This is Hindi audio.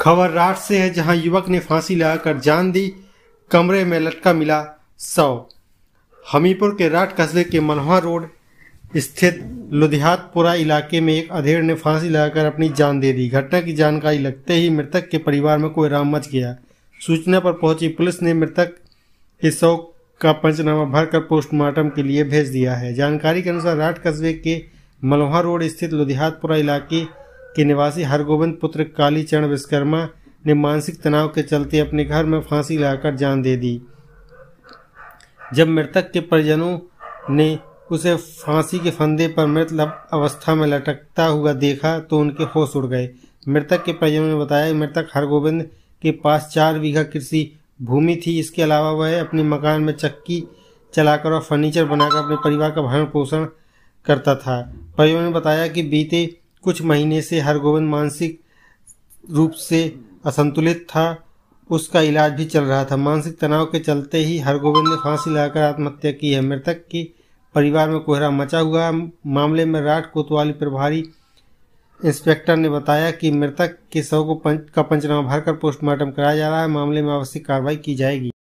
खबर राट से है जहां युवक ने फांसी लगाकर जान दी कमरे में लटका मिला शव हमीरपुर के राट कस्बे के मनोहा रोड स्थित लुधियातपुरा इलाके में एक अधेड़ ने फांसी लगाकर अपनी जान दे दी घटना की जानकारी लगते ही मृतक के परिवार में कोई राम मच गया सूचना पर पहुंची पुलिस ने मृतक के शव का पंचनामा भरकर पोस्टमार्टम के लिए भेज दिया है जानकारी के अनुसार राट कस्बे के मलोहा रोड स्थित लुधियातपुरा इलाके के निवासी हरगोविंद पुत्र कालीचरण विश्वकर्मा ने मानसिक तनाव के चलते अपने घर में फांसी लगाकर जान दे दी जब मृतक के परिजनों ने उसे फांसी के फंदे पर मृत अवस्था में लटकता हुआ देखा तो उनके होश उड़ गए मृतक के परिजनों ने बताया मृतक हरगोविंद के पास चार बीघा कृषि भूमि थी इसके अलावा वह अपने मकान में चक्की चलाकर और फर्नीचर बनाकर अपने परिवार का भरण पोषण करता था परिजनों ने बताया कि बीते कुछ महीने से हरगोविंद मानसिक रूप से असंतुलित था उसका इलाज भी चल रहा था मानसिक तनाव के चलते ही हरगोविंद ने फांसी लगाकर आत्महत्या की है मृतक की परिवार में कोहरा मचा हुआ मामले में राठ कोतवाली प्रभारी इंस्पेक्टर ने बताया कि मृतक के शव को पंच, का पंचनामा भरकर पोस्टमार्टम कराया जा रहा है मामले में आवश्यक कार्रवाई की जाएगी